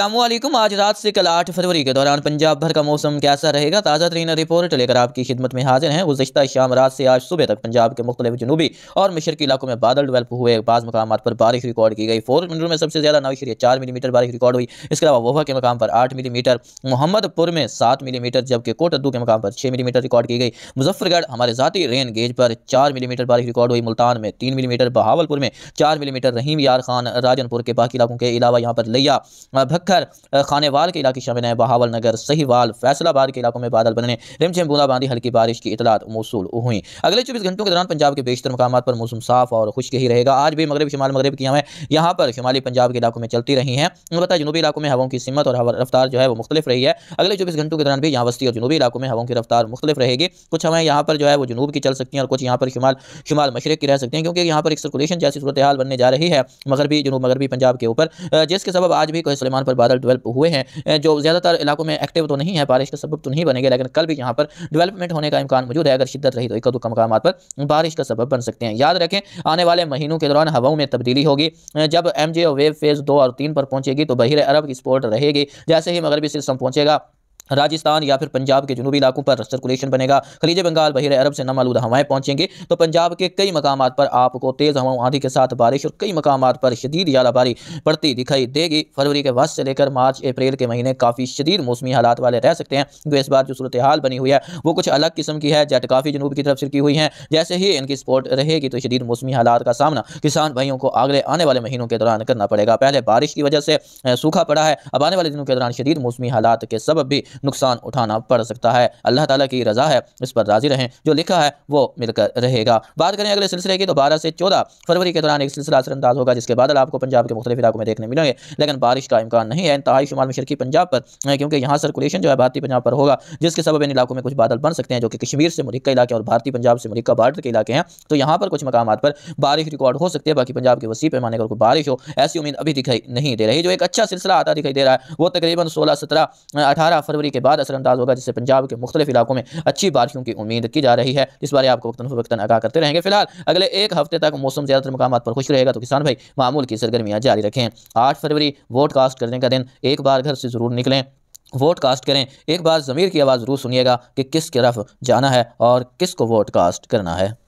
असलम आज रात से कल आठ फरवरी के दौरान पंजाब भर का मौसम कैसा रहेगा ताज़ा तरीन रिपोर्ट लेकर आपकी खिदमत में हाजिर हैं गुजशत शाम रात से आज सुबह तक पंजाब के मुख्तलिफ जनूबी और मशरकी इलाकों में बादल डेवलप हुए बाज़ मकाम पर बारिश रिकॉर्ड की गई फोर मिनटों में सबसे ज़्यादा नौ शरीय चार मिलीमीटर बारिश रिकॉर्ड हुई इसके अलावा वोहा के मकाम पर आठ मिलीमीटर मोहम्मदपुर में सात मिलीमीटर जबकि कोटद्दू के मकाम पर छः मिलीमीटर रिकॉर्ड की गई मुजफ्फरगढ़ हमारे ज़ाती रेन गेज पर चार मिलीमीटर बारिश रिकॉर्ड हुई मुल्तान में तीन मिलीमीटर बहावलपुर में चार मिलीमीटर रहीम यार खान राजनपुर के बाकी इलाकों के अलावा यहाँ पर लिया खक्खर खानेवाल के इलाके शामिल हैं बहावल नगर सहीवाल फैसलाबाद के इलाकों में बादल बने रिमझिम बूंदाबांदी हल्की बारिश की इतलात मौसू हुई अगले चौबीस घंटों के दौरान पंजाब के बेशतर मकाम पर मौसम साफ और खुश्क ही रहेगा आज भी मगरब शुमाल मगरब की हमें यहाँ पर शुमाली पंजाब के इलाकों में चलती रही हैं बताया जनूबी इलाकों में हवाओं की सीमत और हवा रफ्तार जो है वो मुख्तलिफ रही है अगले चौबीस घंटों के दौरान भी यहाँ वस्ती और जनूबी इलाकों में हवाओं की रफ्तार मुख्तलिफ रहेगी कुछ हमें यहाँ पर जो है वो जनूब की चल सकती हैं और कुछ यहाँ पर शुमाल शुमाल मशरक की रह सकती हैं क्योंकि यहाँ पर एक सर्कुलेशन जैसी सूरत हाल बनने जा रही है मगरबी जनूब मगरबी पंजाब के ऊपर जिसके सब आज भी कोई सलमान पर बादल डेवलप हुए हैं जो ज़्यादातर इलाकों में एक्टिव तो नहीं है बारिश का सबब तो नहीं बनेगा लेकिन कल भी यहाँ पर डेवलपमेंट होने का इम्कान मौजूद है अगर शिद्दत रही तो एक दुख मकाम पर बारिश का सबब बन सकते हैं याद रखें आने वाले महीनों के दौरान हवाओं में तब्दीली होगी जब एम जे वेव फेज़ दो और तीन पर पहुँचेगी तो बहिर अरब की स्पोर्ट रहेगी जैसे ही मगरबी सिस्टम पहुँचेगा राजस्थान या फिर पंजाब के जनूबी इलाकों पर सर्कुलेशन बनेगा खलीज बंगाल बहिर अरब से नम हवाएं पहुंचेंगी तो पंजाब के कई मकाम पर आपको तेज़ हवाओं आंधी के साथ बारिश और कई मकाम पर शदीद या पड़ती दिखाई देगी फरवरी के वस्त से लेकर मार्च अप्रैल के महीने काफ़ी शदीद मौसमी हालात वाले रह सकते हैं जो तो इस बार जो सूरत हाल बनी हुई है वो कुछ अलग किस्म की है जेट काफ़ी जनूब की तरफ सिरकी हुई है जैसे ही इनकी स्पोर्ट रहेगी तो शदीद मौसमी हालात का सामना किसान भाइयों को अगले आने वाले महीनों के दौरान करना पड़ेगा पहले बारिश की वजह से सूखा पड़ा है अब आने वाले दिनों के दौरान शदीद मौसमी हालात के सब भी नुकसान उठाना पड़ सकता है अल्लाह ताला की रजा है इस पर राज़ी रहें जो लिखा है वो मिलकर रहेगा बात करें अगले सिलसिले की तो बारह से चौदह फरवरी के दौरान एक सिलसिला असरअंदाज होगा जिसके बादल आपको पंजाब के मुख्तलिफ इलाकों में देखने मिलेंगे लेकिन बारिश का इम्कान नहीं है इंतहाई शुमाल मशरकी पंजाब पर क्योंकि यहाँ सर्कुलेशन जो है भारतीय पंजाब पर होगा जिसके सब इन इलाकों में कुछ बादल बन सकते हैं जो कि कश्मीर से मुलिका इलाके और भारतीय पंजाब से मुलिका बॉर्डर के इलाके हैं तो यहाँ पर कुछ मकाम पर बारिश रिकॉर्ड हो सकती है बाकी पंजाब के वसी पैमाने पर बारिश हो ऐसी उम्मीद अभी दिखाई नहीं दे रही जो एक अच्छा सिलसिला आता दिखाई दे रहा है वो तकरीबन सोलह सत्रह अठारह फरवरी फरवरी के बाद असरअंदाज होगा जिससे पंजाब के मुख्तलिफ इलाकों में अच्छी बारिशों की उम्मीद की जा रही है इस बारे आपको वक्ता वक्ता आगा करते रहेंगे फिलहाल अगले एक हफ्ते तक मौसम ज़्यादातर मकाम पर खुश रहेगा तो किसान भाई मामूल की सरगर्मियाँ जारी रखें आठ फरवरी वोट कास्ट करने का दिन एक बार घर से ज़रूर निकलें वोट कास्ट करें एक बार ज़मीर की आवाज़ ज़रूर सुनिएगा कि किस तरफ जाना है और किस को वोट कास्ट करना है